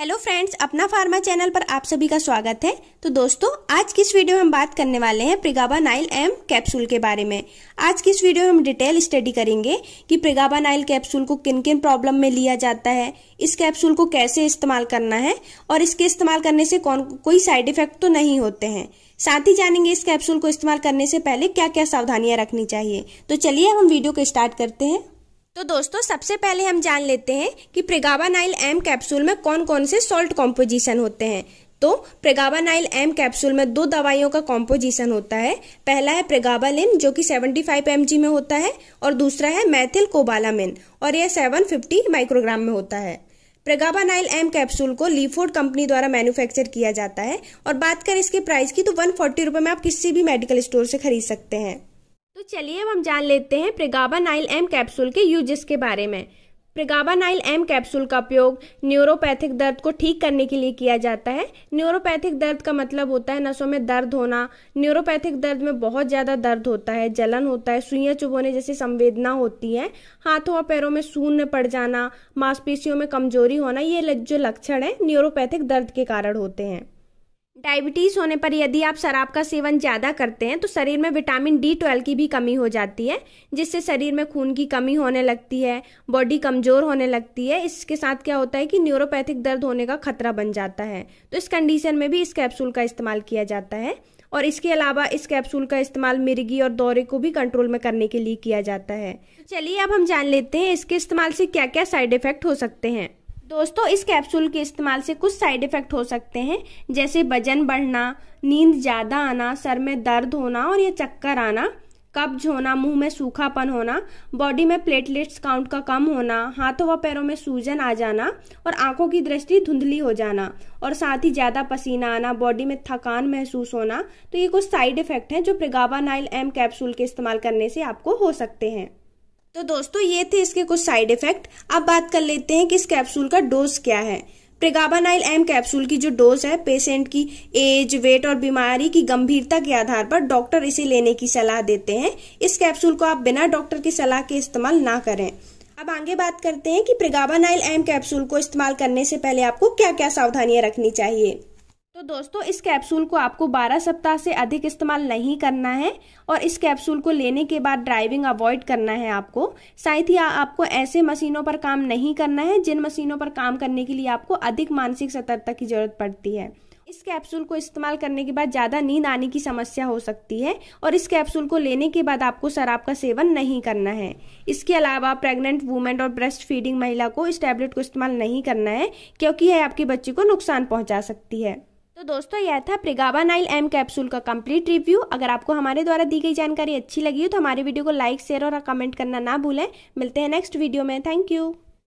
hello friends अपना pharma channel पर आप सभी का स्वागत है तो दोस्तों आज की इस वीडियो में हम बात करने वाले हैं प्रिगाबा नाइल एम कैप्सूल के बारे में आज की इस वीडियो में हम डिटेल स्टडी करेंगे कि प्रिगाबा नाइल कैप्सूल को किन किन प्रॉब्लम में लिया जाता है इस कैप्सूल को कैसे इस्तेमाल करना है और इसके इस्तेमाल करने से कौन कोई साइड इफेक्ट तो नहीं होते हैं साथ ही जानेंगे इस कैप्सूल को इस्तेमाल करने से पहले क्या क्या सावधानियां रखनी चाहिए तो चलिए हम वीडियो को स्टार्ट करते हैं तो दोस्तों सबसे पहले हम जान लेते हैं कि प्रेगाबानाइल एम कैप्सूल में कौन कौन से सॉल्ट कॉम्पोजिशन होते हैं तो प्रेगाबानाइल एम कैप्सूल में दो दवाइयों का कॉम्पोजिशन होता है पहला है प्रेगाबालिन जो कि 75 फाइव में होता है और दूसरा है मैथिल कोबालामिन और यह 750 माइक्रोग्राम में होता है प्रेगाबानाइल एम कैप्सूल को लीफोर्ड कंपनी द्वारा मैन्युफैक्चर किया जाता है और बात करें इसके प्राइस की तो वन फोर्टी में आप किसी भी मेडिकल स्टोर से खरीद सकते हैं तो चलिए अब हम जान लेते हैं प्रेगाबा नाइल एम कैप्सूल के यूजेस के बारे में प्रेगाबा नाइल एम कैप्सूल का उपयोग न्यूरोपैथिक दर्द को ठीक करने के लिए किया जाता है न्यूरोपैथिक दर्द का मतलब होता है नसों में दर्द होना न्यूरोपैथिक दर्द में बहुत ज़्यादा दर्द होता है जलन होता है सुइयाँ चुभोने जैसी संवेदना होती है हाथों और पैरों में सून पड़ जाना मांसपेशियों में कमजोरी होना ये जो लक्षण है न्यूरोपैथिक दर्द के कारण होते हैं डायबिटीज़ होने पर यदि आप शराब का सेवन ज़्यादा करते हैं तो शरीर में विटामिन डी ट्वेल्व की भी कमी हो जाती है जिससे शरीर में खून की कमी होने लगती है बॉडी कमज़ोर होने लगती है इसके साथ क्या होता है कि न्यूरोपैथिक दर्द होने का खतरा बन जाता है तो इस कंडीशन में भी इस कैप्सूल का इस्तेमाल किया जाता है और इसके अलावा इस कैप्सूल का इस्तेमाल मिर्गी और दौरे को भी कंट्रोल में करने के लिए किया जाता है तो चलिए अब हम जान लेते हैं इसके इस्तेमाल से क्या क्या साइड इफेक्ट हो सकते हैं दोस्तों इस कैप्सूल के इस्तेमाल से कुछ साइड इफ़ेक्ट हो सकते हैं जैसे वजन बढ़ना नींद ज़्यादा आना सर में दर्द होना और या चक्कर आना कब्ज होना मुंह में सूखापन होना बॉडी में प्लेटलेट्स काउंट का कम होना हाथों व पैरों में सूजन आ जाना और आंखों की दृष्टि धुंधली हो जाना और साथ ही ज़्यादा पसीना आना बॉडी में थकान महसूस होना तो ये कुछ साइड इफ़ेक्ट हैं जो प्रिगाबा नाइल एम कैप्सूल के इस्तेमाल करने से आपको हो सकते हैं तो दोस्तों ये थे इसके कुछ साइड इफेक्ट अब बात कर लेते हैं कि इस कैप्सूल का डोज क्या है प्रेगाबानाइल एम कैप्सूल की जो डोज है पेशेंट की एज वेट और बीमारी की गंभीरता के आधार पर डॉक्टर इसे लेने की सलाह देते हैं इस कैप्सूल को आप बिना डॉक्टर की सलाह के इस्तेमाल ना करें अब आगे बात करते हैं कि प्रेगाबानाइल एम कैप्सूल को इस्तेमाल करने से पहले आपको क्या क्या सावधानियां रखनी चाहिए तो दोस्तों इस कैप्सूल को आपको 12 सप्ताह से अधिक इस्तेमाल नहीं करना है और इस कैप्सूल को लेने के बाद ड्राइविंग अवॉइड करना है आपको साथ ही आपको ऐसे मशीनों पर काम नहीं करना है जिन मशीनों पर काम करने के लिए आपको अधिक मानसिक सतर्कता की जरूरत पड़ती है इस कैप्सूल को इस्तेमाल करने के बाद ज़्यादा नींद आने की समस्या हो सकती है और इस कैप्सूल को लेने के बाद आपको शराब का सेवन नहीं करना है इसके अलावा प्रेग्नेंट वूमेन और ब्रेस्ट फीडिंग महिला को इस टैबलेट को इस्तेमाल नहीं करना है क्योंकि यह आपके बच्चे को नुकसान पहुंचा सकती है तो दोस्तों यह था प्रिगाबा नाइल एम कैप्सूल का कंप्लीट रिव्यू अगर आपको हमारे द्वारा दी गई जानकारी अच्छी लगी हो तो हमारे वीडियो को लाइक शेयर और कमेंट करना ना भूलें मिलते हैं नेक्स्ट वीडियो में थैंक यू